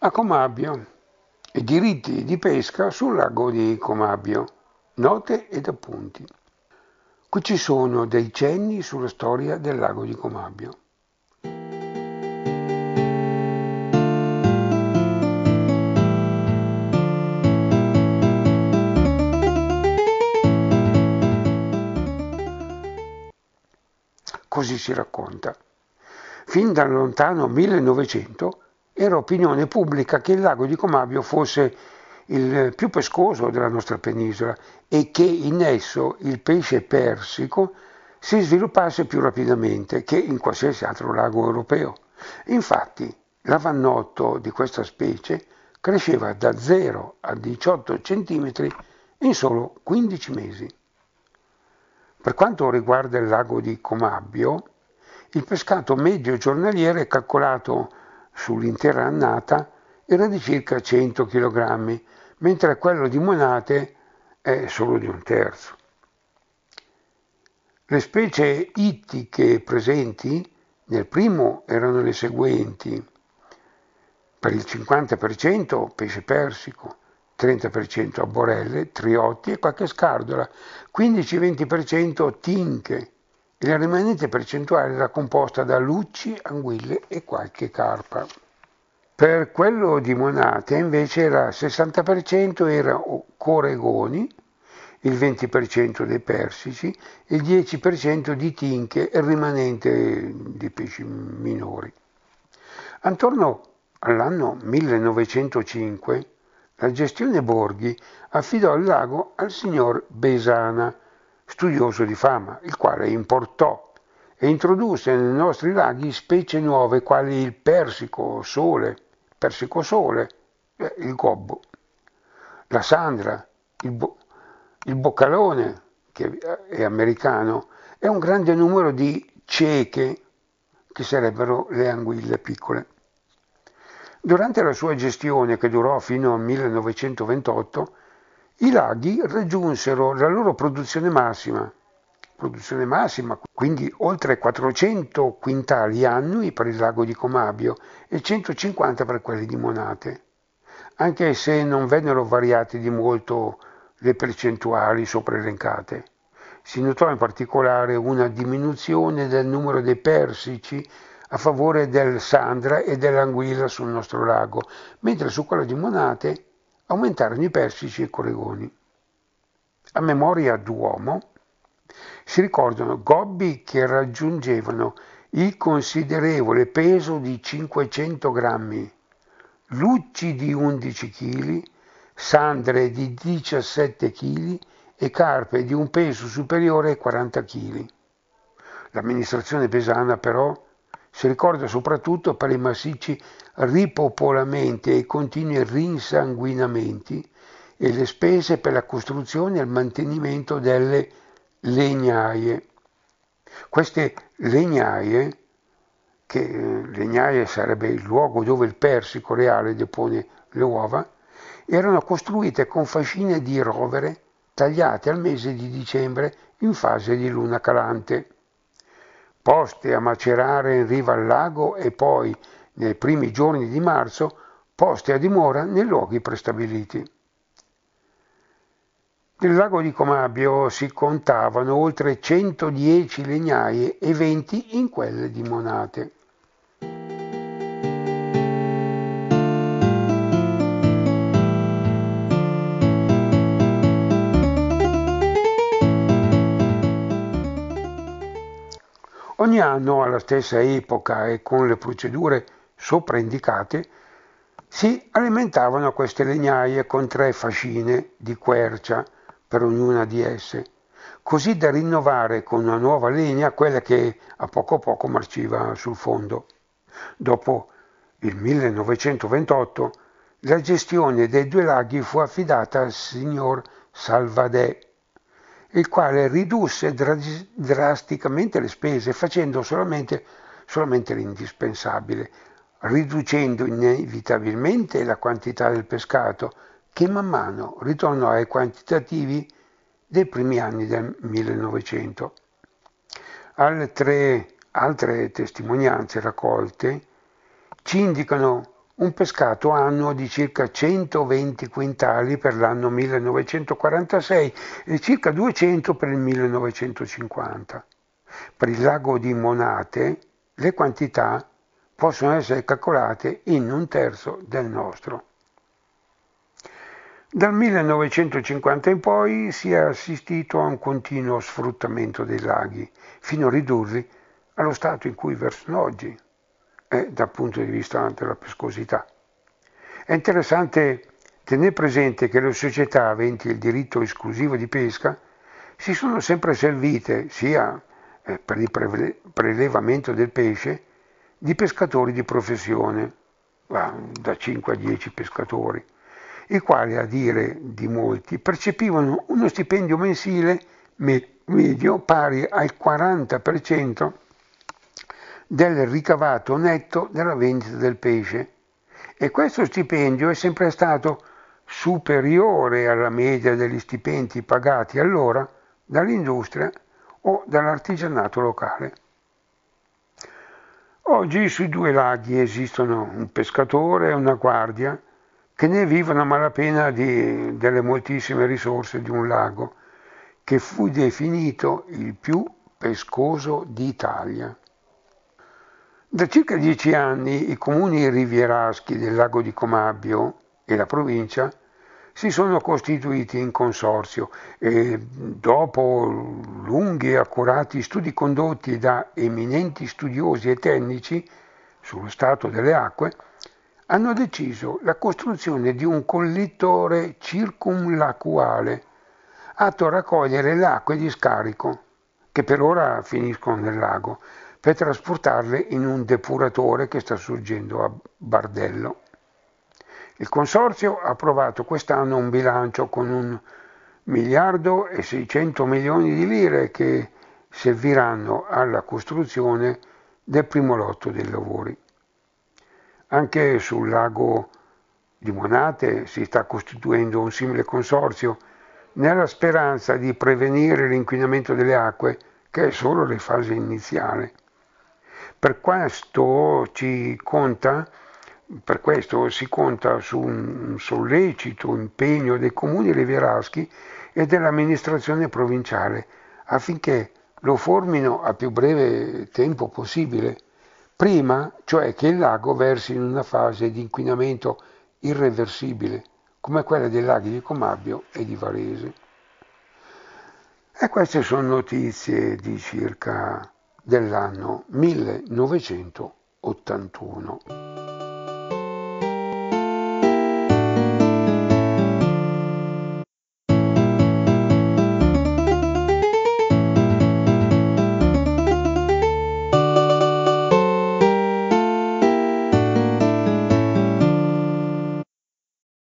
a Comabio e diritti di pesca sul lago di Comabio. Note ed appunti. Qui ci sono dei cenni sulla storia del lago di Comabio. Così si racconta. Fin dal lontano 1900 era opinione pubblica che il lago di Comabio fosse il più pescoso della nostra penisola e che in esso il pesce persico si sviluppasse più rapidamente che in qualsiasi altro lago europeo. Infatti, l'avannotto di questa specie cresceva da 0 a 18 cm in solo 15 mesi. Per quanto riguarda il lago di Comabbio, il pescato medio giornaliere è calcolato sull'intera annata era di circa 100 kg, mentre quello di monate è solo di un terzo. Le specie ittiche presenti nel primo erano le seguenti. Per il 50% pesce persico, 30% arborelle, triotti e qualche scardola, 15-20% tinche, la rimanente percentuale era composta da lucci, anguille e qualche carpa. Per quello di Monate invece il 60% era coregoni, il 20% dei persici, il 10% di tinche e il rimanente di pesci minori. Attorno all'anno 1905 la gestione Borghi affidò il lago al signor Besana, studioso di fama, il quale importò e introdusse nei nostri laghi specie nuove quali il persico sole, il persico sole, il gobbo, la sandra, il, bo- il boccalone, che è americano, e un grande numero di cieche, che sarebbero le anguille piccole. Durante la sua gestione, che durò fino al 1928, i laghi raggiunsero la loro produzione massima, produzione massima, quindi oltre 400 quintali annui per il lago di Comabio e 150 per quelli di Monate, anche se non vennero variate di molto le percentuali sopra elencate. Si notò in particolare una diminuzione del numero dei persici a favore del Sandra e dell'Anguilla sul nostro lago, mentre su quella di Monate aumentarono i persici e i coregoni. A memoria d'uomo si ricordano gobbi che raggiungevano il considerevole peso di 500 grammi, lucci di 11 kg, sandre di 17 kg e carpe di un peso superiore ai 40 kg. L'amministrazione pesana però si ricorda soprattutto per i massicci ripopolamenti e i continui rinsanguinamenti e le spese per la costruzione e il mantenimento delle legnaie. Queste legnaie, che eh, legnaie sarebbe il luogo dove il persico reale depone le uova, erano costruite con fascine di rovere tagliate al mese di dicembre in fase di luna calante poste a macerare in riva al lago e poi, nei primi giorni di marzo, poste a dimora nei luoghi prestabiliti. Nel lago di Comabio si contavano oltre 110 legnaie e 20 in quelle di Monate. Ogni anno, alla stessa epoca e con le procedure sopra indicate, si alimentavano queste legnaie con tre fascine di quercia per ognuna di esse, così da rinnovare con una nuova legna quella che a poco a poco marciva sul fondo. Dopo il 1928 la gestione dei due laghi fu affidata al signor Salvadè, il quale ridusse drasticamente le spese facendo solamente, solamente l'indispensabile, riducendo inevitabilmente la quantità del pescato che man mano ritornò ai quantitativi dei primi anni del 1900. Altre, altre testimonianze raccolte ci indicano un pescato annuo di circa 120 quintali per l'anno 1946 e circa 200 per il 1950. Per il lago di Monate le quantità possono essere calcolate in un terzo del nostro. Dal 1950 in poi si è assistito a un continuo sfruttamento dei laghi, fino a ridurli allo stato in cui versano oggi eh, dal punto di vista della pescosità. È interessante tenere presente che le società aventi il diritto esclusivo di pesca si sono sempre servite sia eh, per il prelevamento del pesce di pescatori di professione, da 5 a 10 pescatori, i quali, a dire di molti, percepivano uno stipendio mensile medio pari al 40% del ricavato netto della vendita del pesce e questo stipendio è sempre stato superiore alla media degli stipendi pagati allora dall'industria o dall'artigianato locale. Oggi sui due laghi esistono un pescatore e una guardia che ne vivono a malapena di, delle moltissime risorse di un lago che fu definito il più pescoso d'Italia. Da circa dieci anni i comuni rivieraschi del lago di Comabbio e la provincia si sono costituiti in consorzio e dopo lunghi e accurati studi condotti da eminenti studiosi e tecnici sullo stato delle acque, hanno deciso la costruzione di un collettore circumlacuale atto a raccogliere le acque di scarico che per ora finiscono nel lago, per trasportarle in un depuratore che sta sorgendo a Bardello. Il Consorzio ha approvato quest'anno un bilancio con un miliardo e 600 milioni di lire che serviranno alla costruzione del primo lotto dei lavori. Anche sul lago di Monate si sta costituendo un simile consorzio nella speranza di prevenire l'inquinamento delle acque che è solo la fase iniziale. Per questo, conta, per questo si conta su un sollecito impegno dei comuni leveraschi e dell'amministrazione provinciale affinché lo formino a più breve tempo possibile, prima cioè che il lago versi in una fase di inquinamento irreversibile, come quella dei laghi di Comabbio e di Varese. E queste sono notizie di circa dell'anno 1981.